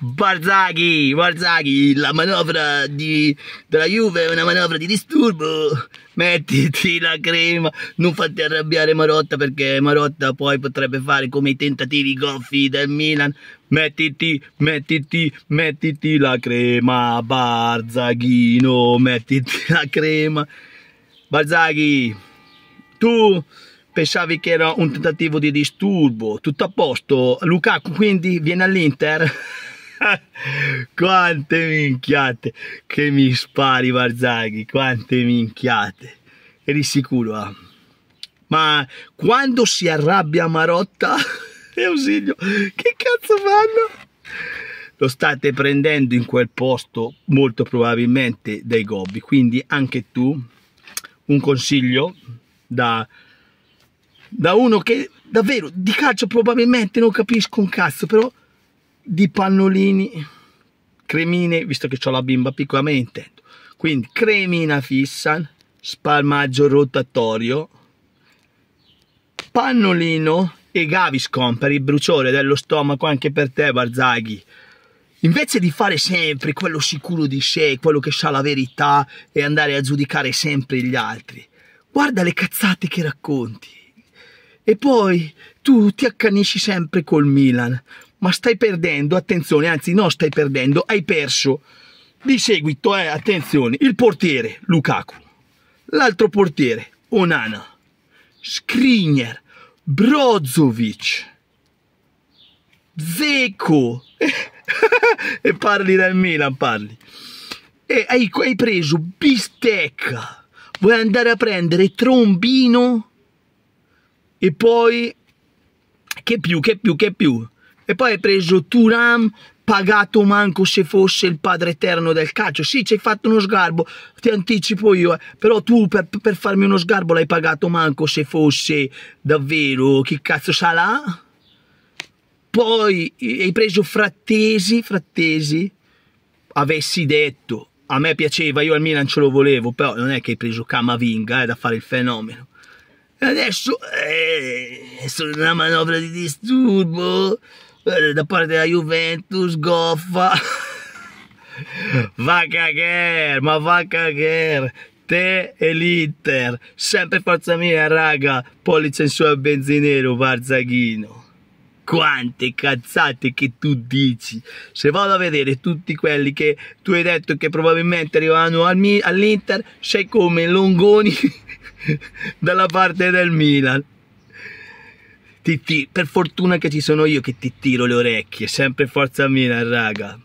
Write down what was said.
Barzaghi, Barzaghi, la manovra di, della Juve è una manovra di disturbo. Mettiti la crema, non fate arrabbiare Marotta perché Marotta poi potrebbe fare come i tentativi goffi del Milan. Mettiti, mettiti, mettiti la crema, Barzaghino, mettiti la crema. Barzaghi, tu pensavi che era un tentativo di disturbo, tutto a posto. Lukaku quindi viene all'Inter. quante minchiate che mi spari Barzaghi, quante minchiate. di sicuro, ah. Ma quando si arrabbia Marotta e Ausilio, che cazzo fanno? Lo state prendendo in quel posto molto probabilmente dai gobbi, quindi anche tu un consiglio da, da uno che davvero di calcio probabilmente non capisco un cazzo, però di pannolini, cremine, visto che ho la bimba piccola, me ne intendo. Quindi cremina fissa, spalmaggio rotatorio, pannolino e Gaviscon per il bruciore dello stomaco anche per te Barzaghi. Invece di fare sempre quello sicuro di sé, quello che sa la verità e andare a giudicare sempre gli altri, guarda le cazzate che racconti. E poi tu ti accanisci sempre col Milan, ma stai perdendo, attenzione, anzi no stai perdendo, hai perso. Di seguito eh, attenzione, il portiere Lukaku, l'altro portiere Onana, Skriniar, Brozovic, Zeco, e parli dal Milan, parli. E hai, hai preso bistecca, vuoi andare a prendere trombino e poi... Che più, che più, che più? e poi hai preso Turam pagato manco se fosse il padre eterno del calcio. Sì, ci hai fatto uno sgarbo, ti anticipo io, eh. però tu per, per, farmi uno sgarbo l'hai pagato manco se fosse davvero chi cazzo sa là. Poi hai preso Frattesi, Frattesi, avessi detto, a me piaceva, io al Milan ce lo volevo, però non è che hai preso Camavinga eh, da fare il fenomeno. E adesso eh, è solo una manovra di disturbo eh, da parte della Juventus, goffa. va a cagare, ma va a cagare. Te e l'Inter, sempre forza mia raga, pollice in su al benzinero, Barzaghino quante cazzate che tu dici. Se vado a vedere tutti quelli che tu hai detto che probabilmente arrivano all'Inter, sei come Longoni dalla parte del Milan ti, ti, per fortuna che ci sono io che ti tiro le orecchie, sempre forza mia, raga.